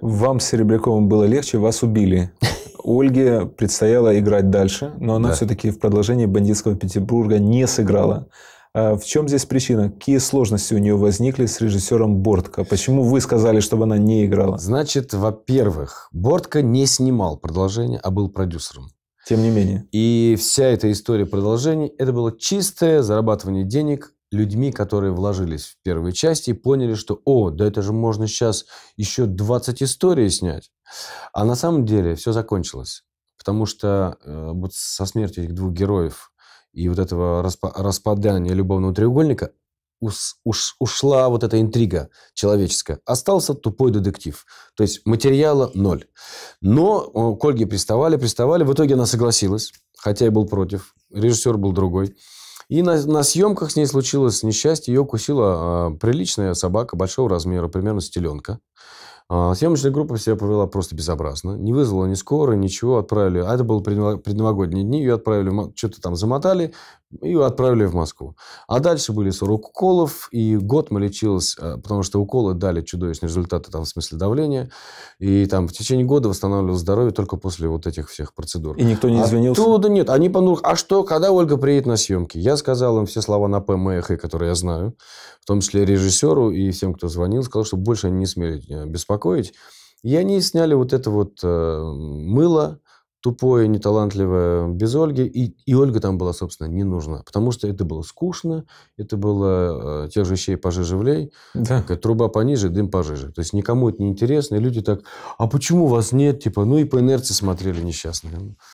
Вам с Серебряковым было легче, вас убили. Ольге предстояло играть дальше, но она да. все-таки в продолжении бандитского Петербурга не сыграла. А в чем здесь причина? Какие сложности у нее возникли с режиссером Бортко? Почему вы сказали, чтобы она не играла? Значит, во-первых, Бортко не снимал продолжение, а был продюсером. Тем не менее. И вся эта история продолжений, это было чистое зарабатывание денег людьми, которые вложились в первой части и поняли, что «О, да это же можно сейчас еще 20 историй снять». А на самом деле все закончилось. Потому что э, вот со смертью этих двух героев и вот этого распа- распадания любовного треугольника ус- уш- ушла вот эта интрига человеческая. Остался тупой детектив. То есть материала ноль. Но к Ольге приставали, приставали. В итоге она согласилась, хотя и был против. Режиссер был другой. И на, на съемках с ней случилось несчастье. Ее укусила э, а, приличная собака большого размера, примерно стеленка. А, съемочная группа себя повела просто безобразно. Не вызвала ни скорой, ничего. Отправили... А это было предновогодние дни. Ее отправили... Что-то там замотали. И отправили в Москву. А дальше были 40 уколов. И год мы лечились, э, потому что уколы дали чудовищные результаты там в смысле давления. И там в течение года восстанавливал здоровье только после вот этих всех процедур. И никто не а извинился? Оттуда нет. Они понурили. А что, когда Ольга приедет на съемки? Я сказал им все слова на П, которые я знаю. В том числе режиссеру и всем, кто звонил, сказал, что больше они не смели Э, беспокоить. И они сняли вот это вот э, мыло, тупое, неталантливое без Ольги. И, и Ольга там была, собственно, не нужна. Потому что это было скучно, это было э, тех же щей пожиже влей. Да. Э, труба пониже, дым пожиже. То есть никому это не интересно. И люди так, а почему вас нет? Типа, ну и по инерции смотрели несчастные.